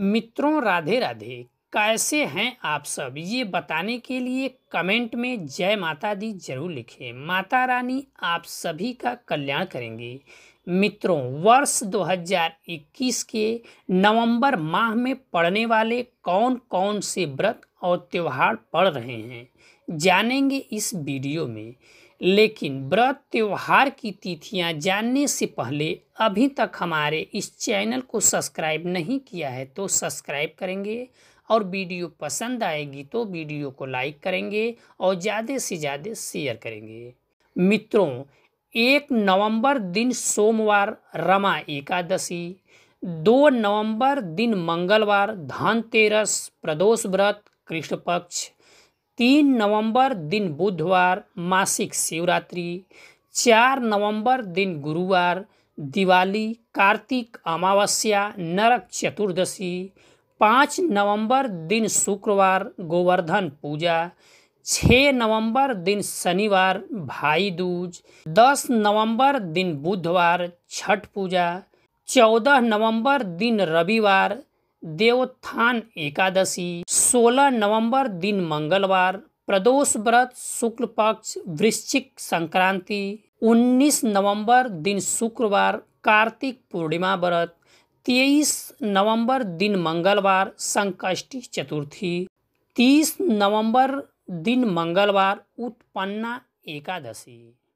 मित्रों राधे राधे कैसे हैं आप सब ये बताने के लिए कमेंट में जय माता दी जरूर लिखें माता रानी आप सभी का कल्याण करेंगी मित्रों वर्ष 2021 के नवंबर माह में पढ़ने वाले कौन कौन से व्रत और त्यौहार पढ़ रहे हैं जानेंगे इस वीडियो में लेकिन व्रत त्यौहार की तिथियां जानने से पहले अभी तक हमारे इस चैनल को सब्सक्राइब नहीं किया है तो सब्सक्राइब करेंगे और वीडियो पसंद आएगी तो वीडियो को लाइक करेंगे और ज़्यादा से ज़्यादा शेयर करेंगे मित्रों एक नवंबर दिन सोमवार रमा एकादशी दो नवंबर दिन मंगलवार धनतेरस प्रदोष व्रत कृष्ण पक्ष तीन नवंबर दिन बुधवार मासिक शिवरात्रि चार नवंबर दिन गुरुवार दिवाली कार्तिक अमावस्या नरक चतुर्दशी पाँच नवंबर दिन शुक्रवार गोवर्धन पूजा छः नवंबर दिन शनिवार भाई दूज दस नवंबर दिन बुधवार छठ पूजा चौदह नवंबर दिन रविवार देवोत्थान एकादशी 16 नवंबर दिन मंगलवार प्रदोष व्रत शुक्ल पक्ष वृश्चिक संक्रांति 19 नवंबर दिन शुक्रवार कार्तिक पूर्णिमा व्रत 23 नवंबर दिन मंगलवार संकष्टी चतुर्थी 30 नवंबर दिन मंगलवार उत्पन्ना एकादशी